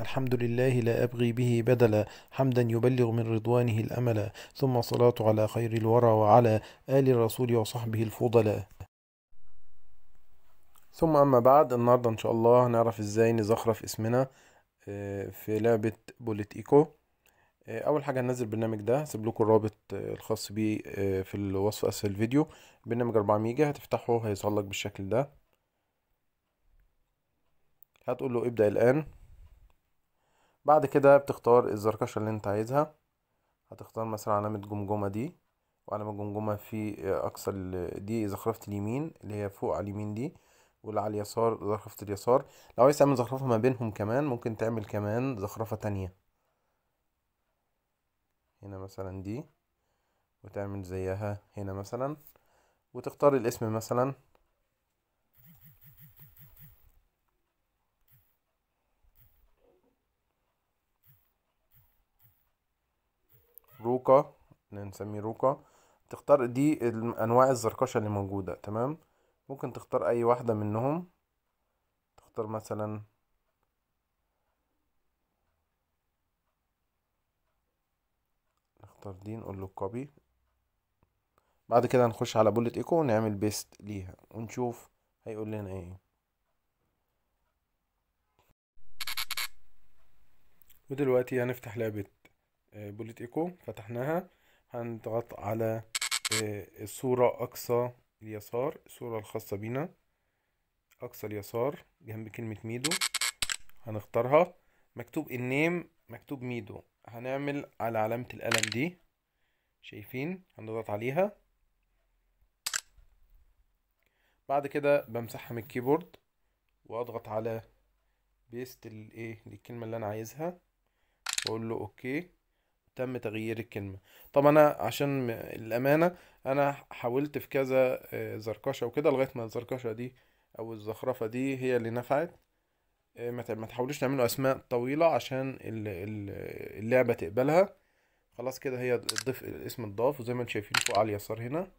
الحمد لله لا أبغي به بدلا حمدا يبلغ من رضوانه الأملا ثم صلاة على خير الورى وعلى آل الرسول وصحبه الفضلاء ثم أما بعد النهاردة إن شاء الله هنعرف إزاي نزخرف اسمنا آه، في لعبة بوليت إيكو آه، أول حاجة هننزل البرنامج ده هسيب لكم الرابط آه، الخاص بيه في الوصف أسفل الفيديو برنامج 4 ميجا هتفتحه هيظهر لك بالشكل ده هتقول له ابدأ الآن بعد كده بتختار الزركشة اللي انت عايزها هتختار مثلا علامة جمجمة دي وعلامة جمجمة في أقصى دي زخرفة اليمين اللي هي فوق على اليمين دي واللي على اليسار زخرفة اليسار لو عايز تعمل زخرفة ما بينهم كمان ممكن تعمل كمان زخرفة تانية هنا مثلا دي وتعمل زيها هنا مثلا وتختار الاسم مثلا روكا نسميه روكا تختار دي انواع الزركشة اللي موجودة تمام ممكن تختار اي واحدة منهم تختار مثلا نختار دي نقول له كوبي بعد كده هنخش على بولت ايكو ونعمل بيست ليها ونشوف هيقول لنا ايه ودلوقتي هنفتح لعبة بوليت آه، ايكو فتحناها هنضغط على آه، الصورة أقصى اليسار الصورة الخاصة بينا أقصى اليسار جنب كلمة ميدو هنختارها مكتوب النيم مكتوب ميدو هنعمل على علامة القلم دي شايفين هنضغط عليها بعد كده بمسحها من الكيبورد واضغط على بيست الايه للكلمة اللي انا عايزها واقول له اوكي تم تغيير الكلمة طب انا عشان الامانة انا حاولت في كذا آه، زركشة وكده لغاية ما الزركشة دي او الزخرفة دي هي اللي نفعت آه، ما تحاولوش تعملوا اسماء طويلة عشان اللعبة تقبلها خلاص كده هي الضيف الاسم اتضاف وزي ما انتم شايفين فوق على اليسار هنا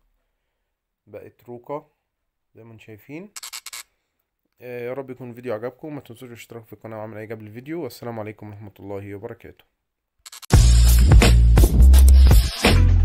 بقت روكا زي ما انتم شايفين آه، يا رب يكون الفيديو عجبكم ما تنسوش الاشتراك في القناة وعمل اعجاب للفيديو والسلام عليكم ورحمة الله وبركاته Thank you.